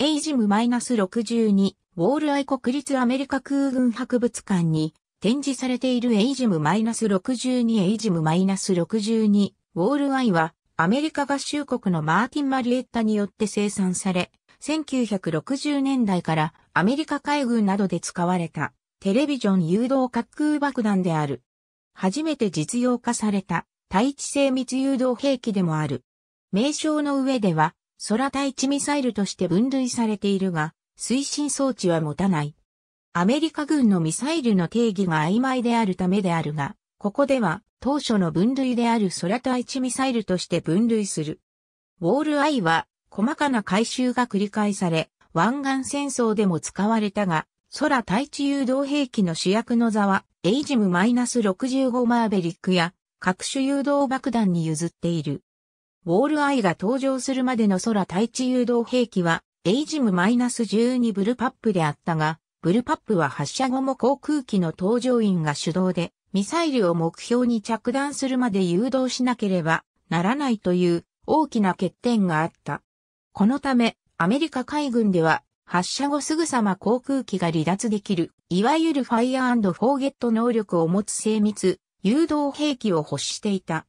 エイジム -62 ウォールアイ国立アメリカ空軍博物館に展示されているエイジム -62 エイジム -62 ウォールアイはアメリカ合衆国のマーティン・マリエッタによって生産され、1960年代からアメリカ海軍などで使われたテレビジョン誘導滑空爆弾である。初めて実用化された対地性密誘導兵器でもある。名称の上では空対地ミサイルとして分類されているが、推進装置は持たない。アメリカ軍のミサイルの定義が曖昧であるためであるが、ここでは当初の分類である空対地ミサイルとして分類する。ウォールアイは細かな回収が繰り返され、湾岸戦争でも使われたが、空対地誘導兵器の主役の座は、エイジム -65 マーベリックや、各種誘導爆弾に譲っている。ウォールアイが登場するまでの空対地誘導兵器は、エイジム -12 ブルパップであったが、ブルパップは発射後も航空機の搭乗員が主導で、ミサイルを目標に着弾するまで誘導しなければならないという大きな欠点があった。このため、アメリカ海軍では、発射後すぐさま航空機が離脱できる、いわゆるファイアフォーゲット能力を持つ精密、誘導兵器を欲していた。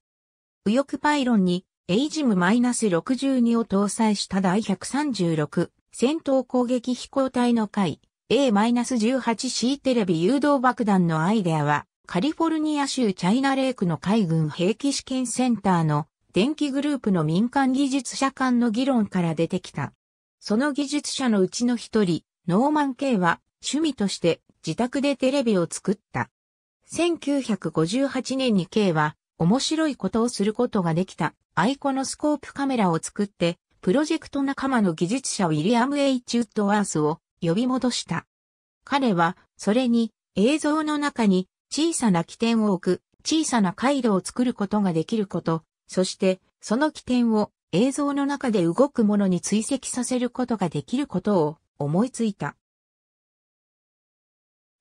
右翼パイロンにエイジム -62 を搭載した第136戦闘攻撃飛行隊の回 A-18C テレビ誘導爆弾のアイデアはカリフォルニア州チャイナレイクの海軍兵器試験センターの電気グループの民間技術者間の議論から出てきた。その技術者のうちの一人、ノーマン・ K は趣味として自宅でテレビを作った。1958年に K は面白いことをすることができたアイコノスコープカメラを作って、プロジェクト仲間の技術者ウィリアム・エイチウッドワースを呼び戻した。彼は、それに、映像の中に小さな起点を置く、小さな回路を作ることができること、そして、その起点を映像の中で動くものに追跡させることができることを思いついた。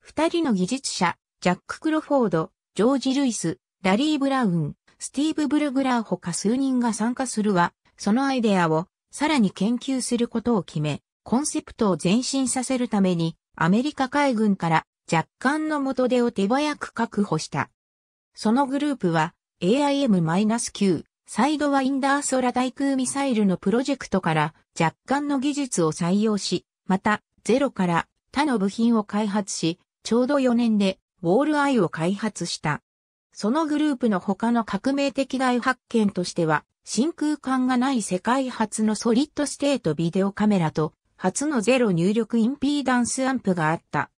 二人の技術者、ジャック・クロフォード、ジョージ・ルイス、ラリー・ブラウン、スティーブ・ブルグラーほか数人が参加するは、そのアイデアをさらに研究することを決め、コンセプトを前進させるために、アメリカ海軍から若干の元手を手早く確保した。そのグループは AIM-9 サイドワインダー空対空ミサイルのプロジェクトから若干の技術を採用し、またゼロから他の部品を開発し、ちょうど4年でウォールアイを開発した。そのグループの他の革命的大発見としては、真空管がない世界初のソリッドステートビデオカメラと、初のゼロ入力インピーダンスアンプがあった。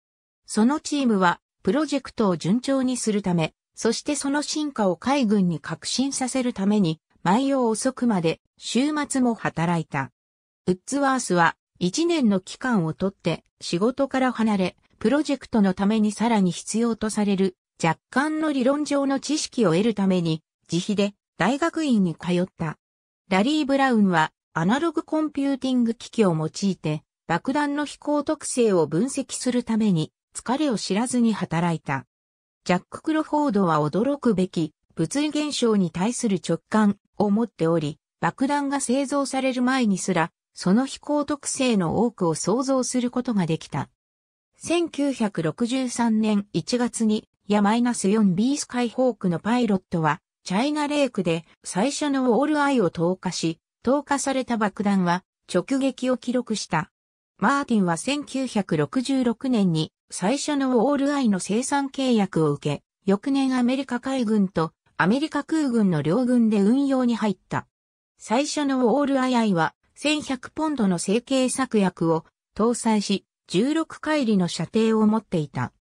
そのチームは、プロジェクトを順調にするため、そしてその進化を海軍に革新させるために、毎夜遅くまで、週末も働いた。ウッズワースは、一年の期間をとって、仕事から離れ、プロジェクトのためにさらに必要とされる若干の理論上の知識を得るために、自費で大学院に通った。ラリー・ブラウンは、アナログコンピューティング機器を用いて、爆弾の飛行特性を分析するために、疲れを知らずに働いた。ジャック・クロフォードは驚くべき、物理現象に対する直感を持っており、爆弾が製造される前にすら、その飛行特性の多くを想像することができた。1963年1月にや -4B スカイホークのパイロットは、チャイナレイクで最初のオールアイを投下し、投下された爆弾は直撃を記録した。マーティンは1966年に最初のオールアイの生産契約を受け、翌年アメリカ海軍とアメリカ空軍の両軍で運用に入った。最初のオールアイは1100ポンドの成形作薬を搭載し、16回りの射程を持っていた。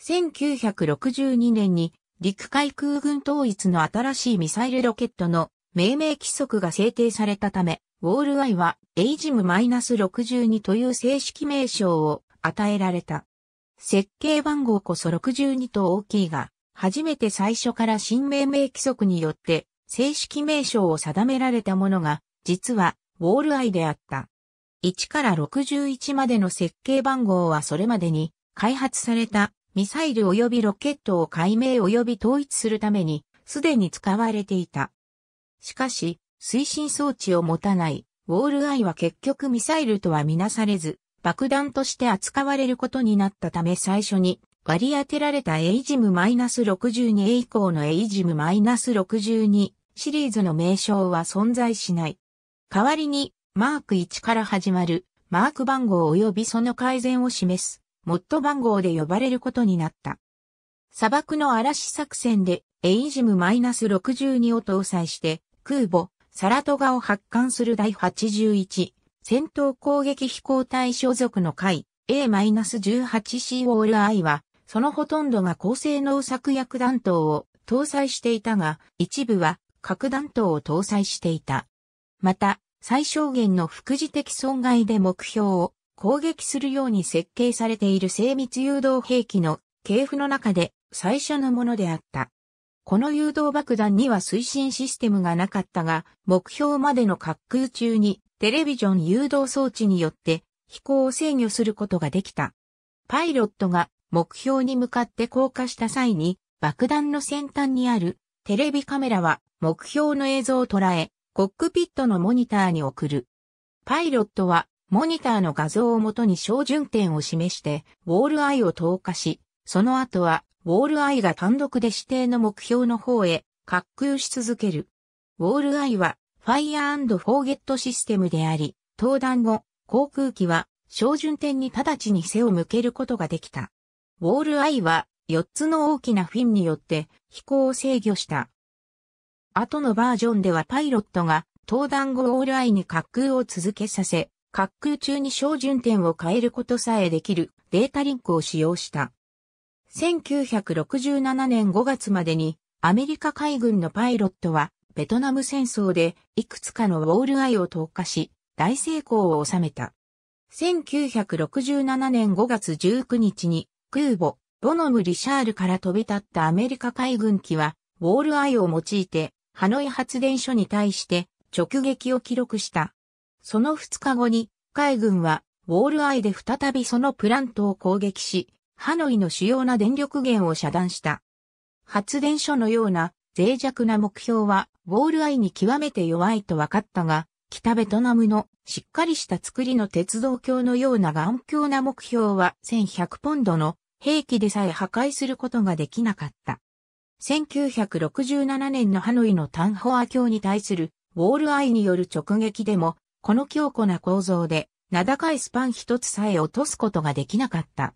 1962年に陸海空軍統一の新しいミサイルロケットの命名規則が制定されたため、ウォールアイはエイジム6 2という正式名称を与えられた。設計番号こそ62と大きいが、初めて最初から新命名規則によって正式名称を定められたものが、実はウォールアイであった。1から61までの設計番号はそれまでに開発されたミサイル及びロケットを解明及び統一するために、すでに使われていた。しかし、推進装置を持たない、ウォールアイは結局ミサイルとはみなされず、爆弾として扱われることになったため最初に割り当てられたエイジム -62A 以降のエイジム -62 シリーズの名称は存在しない。代わりにマーク1から始まるマーク番号及びその改善を示すモッド番号で呼ばれることになった。砂漠の嵐作戦でエイジム -62 を搭載して空母サラトガを発艦する第81戦闘攻撃飛行隊所属の会 A-18COLI はそのほとんどが高性能作薬弾頭を搭載していたが一部は核弾頭を搭載していた。また最小限の副次的損害で目標を攻撃するように設計されている精密誘導兵器の系譜の中で最初のものであった。この誘導爆弾には推進システムがなかったが、目標までの滑空中にテレビジョン誘導装置によって飛行を制御することができた。パイロットが目標に向かって降下した際に爆弾の先端にあるテレビカメラは目標の映像を捉え、コックピットのモニターに送る。パイロットはモニターの画像をもとに照準点を示して、ウォールアイを投下し、その後は、ウォールアイが単独で指定の目標の方へ、滑空し続ける。ウォールアイは、ファイアーフォーゲットシステムであり、登壇後、航空機は、照準点に直ちに背を向けることができた。ウォールアイは、4つの大きなフィンによって、飛行を制御した。後のバージョンではパイロットが、登壇後ウォールアイに滑空を続けさせ、滑空中に照準点を変えることさえできるデータリンクを使用した。1967年5月までにアメリカ海軍のパイロットはベトナム戦争でいくつかのウォールアイを投下し大成功を収めた。1967年5月19日に空母ボノム・リシャールから飛び立ったアメリカ海軍機はウォールアイを用いてハノイ発電所に対して直撃を記録した。その2日後に、海軍は、ウォールアイで再びそのプラントを攻撃し、ハノイの主要な電力源を遮断した。発電所のような脆弱な目標は、ウォールアイに極めて弱いと分かったが、北ベトナムのしっかりした作りの鉄道橋のような頑強な目標は1100ポンドの兵器でさえ破壊することができなかった。1967年のハノイのタンホア橋に対するウォールアイによる直撃でもこの強固な構造で、名高いスパン一つさえ落とすことができなかった。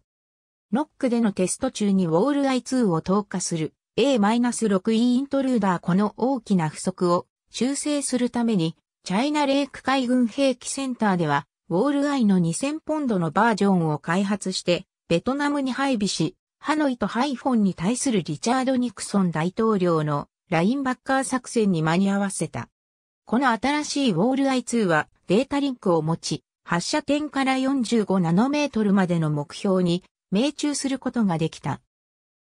ノックでのテスト中にウォールアイ2を投下する A-6E イントルーダーこの大きな不足を修正するために、チャイナレイク海軍兵器センターでは、ウォールアイの2000ポンドのバージョンを開発して、ベトナムに配備し、ハノイとハイフォンに対するリチャード・ニクソン大統領のラインバッカー作戦に間に合わせた。この新しいウォールアイ2は、データリンクを持ち、発射点から45ナノメートルまでの目標に命中することができた。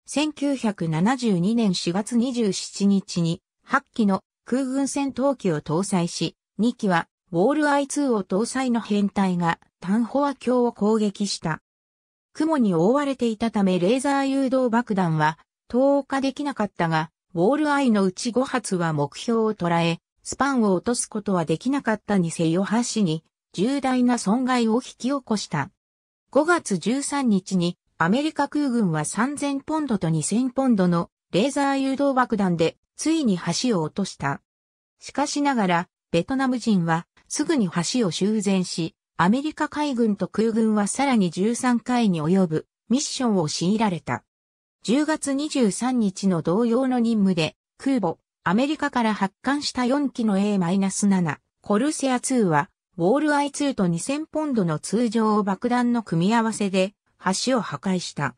1972年4月27日に8機の空軍戦闘機を搭載し、2機はウォール I2 を搭載の編隊が単ホア橋を攻撃した。雲に覆われていたためレーザー誘導爆弾は投下できなかったが、ウォールアイのうち5発は目標を捉え、スパンを落とすことはできなかったにせよ橋に重大な損害を引き起こした。5月13日にアメリカ空軍は3000ポンドと2000ポンドのレーザー誘導爆弾でついに橋を落とした。しかしながらベトナム人はすぐに橋を修繕し、アメリカ海軍と空軍はさらに13回に及ぶミッションを強いられた。10月23日の同様の任務で空母アメリカから発艦した4機の A-7 コルセア2は、ウォールアイ2と2000ポンドの通常爆弾の組み合わせで橋を破壊した。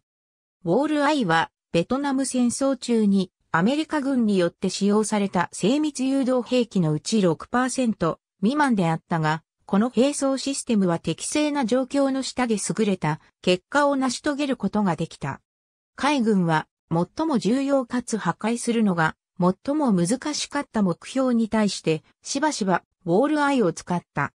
ウォールアイはベトナム戦争中にアメリカ軍によって使用された精密誘導兵器のうち6%未満であったが、この兵装システムは適正な状況の下で優れた結果を成し遂げることができた。海軍は最も重要かつ破壊するのが最も難しかった目標に対してしばしばウォールアイを使った。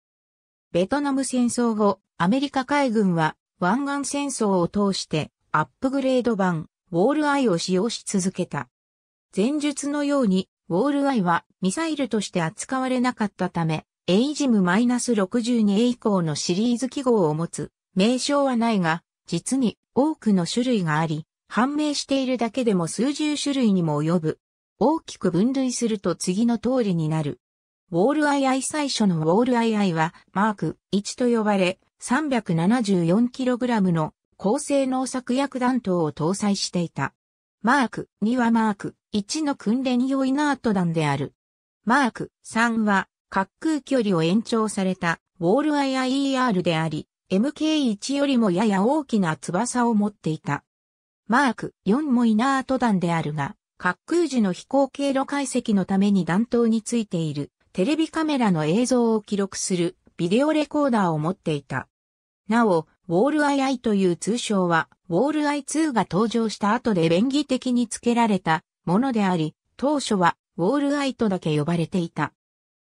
ベトナム戦争後、アメリカ海軍は湾岸戦争を通してアップグレード版ウォールアイを使用し続けた。前述のようにウォールアイはミサイルとして扱われなかったため、エイジム -62A 以降のシリーズ記号を持つ名称はないが、実に多くの種類があり、判明しているだけでも数十種類にも及ぶ大きく分類すると次の通りになる。ウォールアイアイ最初のウォールアイアイはマーク1と呼ばれ 374kg の高性能作薬弾頭を搭載していた。マーク2はマーク1の訓練用イナート弾である。マーク3は滑空距離を延長されたウォール IIER であり、MK1 よりもやや大きな翼を持っていた。マーク4もイナート弾であるが、滑空時の飛行経路解析のために弾頭についているテレビカメラの映像を記録するビデオレコーダーを持っていた。なお、ウォールアイアイという通称は、ウォールアイ2が登場した後で便宜的に付けられたものであり、当初はウォールアイとだけ呼ばれていた。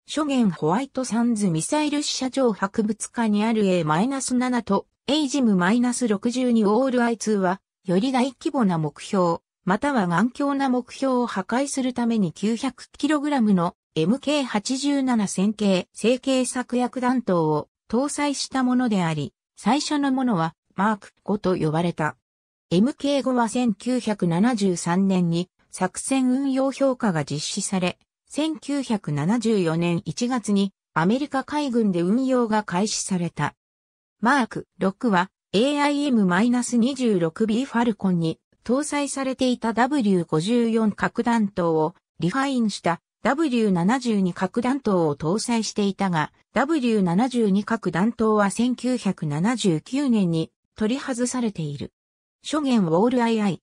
初言ホワイトサンズミサイル試社場博物館にある A-7 と A ジム -62 ウォールアイ2は、より大規模な目標、または頑強な目標を破壊するために 900kg の MK87 線形成形策薬弾頭を搭載したものであり、最初のものはマーク5と呼ばれた。MK5 は1973年に作戦運用評価が実施され、1974年1月にアメリカ海軍で運用が開始された。マーク6は AIM-26B ファルコンに搭載されていた W54 核弾頭をリファインした W72 核弾頭を搭載していたが、W72 核弾頭は1979年に取り外されている。初言ウォール II-2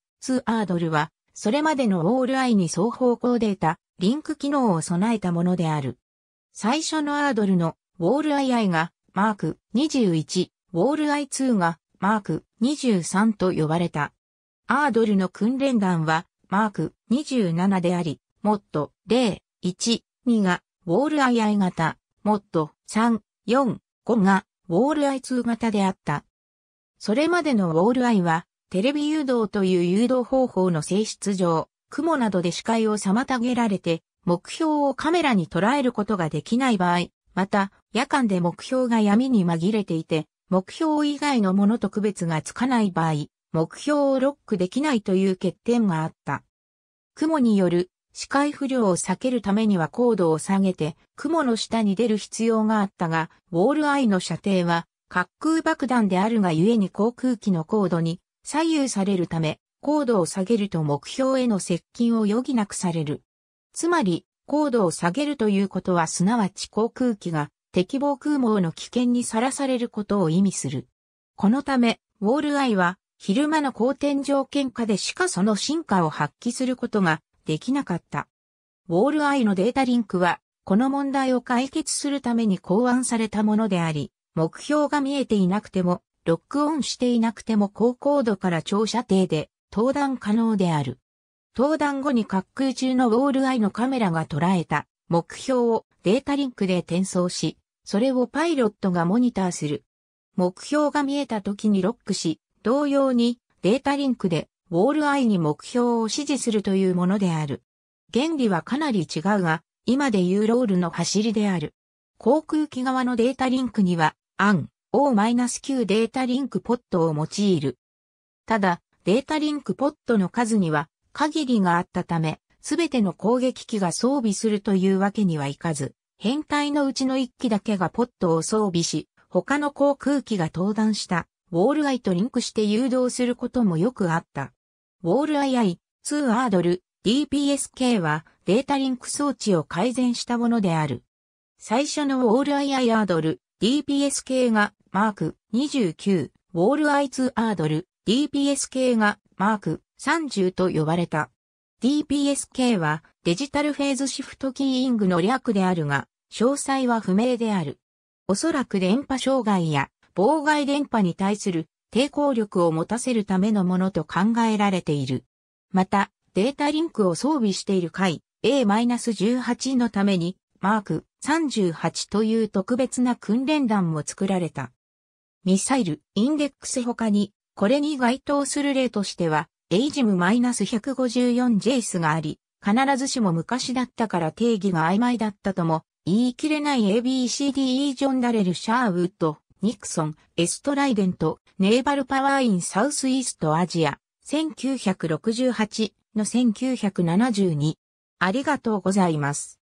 アードルは、それまでのウォール I に双方向データ、リンク機能を備えたものである。最初のアードルのウォール II がマーク21、ウォール I2 がマーク23と呼ばれた。アードルの訓練団は、マーク27であり、モッド0、1、2が、ウォールアイ I 型、モッド3、4、5が、ウォールアイ2型であった。それまでのウォールアイは、テレビ誘導という誘導方法の性質上、雲などで視界を妨げられて、目標をカメラに捉えることができない場合、また、夜間で目標が闇に紛れていて、目標以外のものと区別がつかない場合、目標をロックできないという欠点があった。雲による視界不良を避けるためには高度を下げて雲の下に出る必要があったが、ウォールアイの射程は滑空爆弾であるがゆえに航空機の高度に左右されるため、高度を下げると目標への接近を余儀なくされる。つまり、高度を下げるということはすなわち航空機が敵防空網の危険にさらされることを意味する。このため、ウォールアイは昼間の好天条件下でしかその進化を発揮することができなかった。ウォールアイのデータリンクは、この問題を解決するために考案されたものであり、目標が見えていなくても、ロックオンしていなくても高高度から長射程で登壇可能である。登壇後に滑空中のウォールアイのカメラが捉えた目標をデータリンクで転送し、それをパイロットがモニターする。目標が見えた時にロックし、同様にデータリンクでウォールアイに目標を指示するというものである。原理はかなり違うが、今でいうロールの走りである。航空機側のデータリンクには、AN、o 9データリンクポットを用いる。ただ、データリンクポットの数には限りがあったため、すべての攻撃機が装備するというわけにはいかず、編隊のうちの1機だけがポットを装備し、他の航空機が登壇したウォールアイとリンクして誘導することもよくあった。ウォールアイアイ、2アードル、DPSK はデータリンク装置を改善したものである。最初のウォールアイアイアードル、DPSK がマーク29、ウォールアイ2アードル、DPSK がマーク30と呼ばれた。DPSK はデジタルフェーズシフトキーイングの略であるが、詳細は不明である。おそらく電波障害や妨害電波に対する抵抗力を持たせるためのものと考えられている。また、データリンクを装備している回 A-18 のために、マーク38という特別な訓練弾も作られた。ミサイル、インデックス他に、これに該当する例としては、エイジム -154 ジェイスがあり、必ずしも昔だったから定義が曖昧だったとも、言い切れない ABCDE ジョン・ダレル・シャーウッド、ニクソン、エストライデント、ネーバルパワーインサウスイーストアジア、1968の1972。ありがとうございます。